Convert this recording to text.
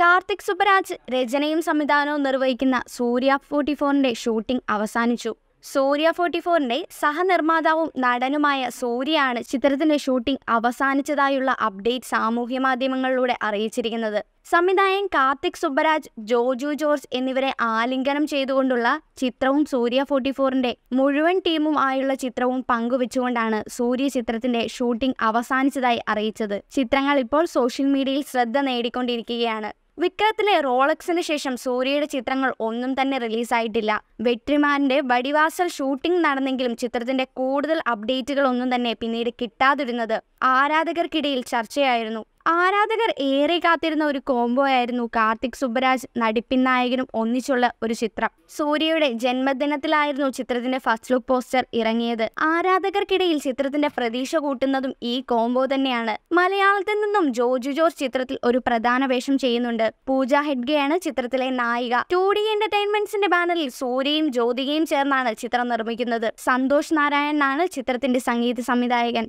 കാർത്തിക് സുബരാജ് രചനയും സംവിധാനവും നിർവഹിക്കുന്ന സൂര്യ ഫോർട്ടി ഫോറിന്റെ ഷൂട്ടിംഗ് അവസാനിച്ചു സൂര്യ ഫോർട്ടി ഫോറിന്റെ സഹനിർമ്മാതാവും നടനുമായ സൂര്യയാണ് ചിത്രത്തിന്റെ ഷൂട്ടിംഗ് അവസാനിച്ചതായുള്ള അപ്ഡേറ്റ് സാമൂഹ്യ മാധ്യമങ്ങളിലൂടെ അറിയിച്ചിരിക്കുന്നത് സംവിധായകൻ കാർത്തിക് സുബരാജ് ജോജു ജോർജ് എന്നിവരെ ആലിംഗനം ചെയ്തുകൊണ്ടുള്ള ചിത്രവും സൂര്യ ഫോർട്ടി ഫോറിന്റെ മുഴുവൻ ടീമും ആയുള്ള ചിത്രവും പങ്കുവെച്ചുകൊണ്ടാണ് സൂര്യ ചിത്രത്തിന്റെ ഷൂട്ടിംഗ് അവസാനിച്ചതായി അറിയിച്ചത് ചിത്രങ്ങൾ ഇപ്പോൾ സോഷ്യൽ മീഡിയയിൽ ശ്രദ്ധ നേടിക്കൊണ്ടിരിക്കുകയാണ് വിക്രത്തിലെ റോളക്സിന് ശേഷം സൂര്യയുടെ ചിത്രങ്ങൾ ഒന്നും തന്നെ റിലീസായിട്ടില്ല വെട്രിമാൻ്റെ വടിവാസൽ ഷൂട്ടിംഗ് നടന്നെങ്കിലും ചിത്രത്തിന്റെ കൂടുതൽ അപ്ഡേറ്റുകൾ ഒന്നും തന്നെ പിന്നീട് കിട്ടാതിരുന്നത് ആരാധകർക്കിടയിൽ ചർച്ചയായിരുന്നു ആരാധകർ ഏറെ കാത്തിരുന്ന ഒരു കോംബോ ആയിരുന്നു കാർത്തിക് സുബ്രാജ് നടിപ്പിൻ നായകനും ഒന്നിച്ചുള്ള ഒരു ചിത്രം സൂര്യയുടെ ജന്മദിനത്തിലായിരുന്നു ചിത്രത്തിന്റെ ഫസ്റ്റ് ലുക്ക് പോസ്റ്റർ ഇറങ്ങിയത് ആരാധകർക്കിടയിൽ ചിത്രത്തിന്റെ പ്രതീക്ഷ കൂട്ടുന്നതും ഈ കോംബോ തന്നെയാണ് മലയാളത്തിൽ നിന്നും ജോജു ജോർജ് ചിത്രത്തിൽ ഒരു പ്രധാന വേഷം ചെയ്യുന്നുണ്ട് പൂജ ഹെഡ്ഗെയാണ് ചിത്രത്തിലെ നായിക ടു ഡി എന്റർടൈൻമെന്റ്സിന്റെ ബാനറിൽ സൂര്യയും ജ്യോതികയും ചേർന്നാണ് ചിത്രം നിർമ്മിക്കുന്നത് സന്തോഷ് നാരായണനാണ് ചിത്രത്തിന്റെ സംഗീത സംവിധായകൻ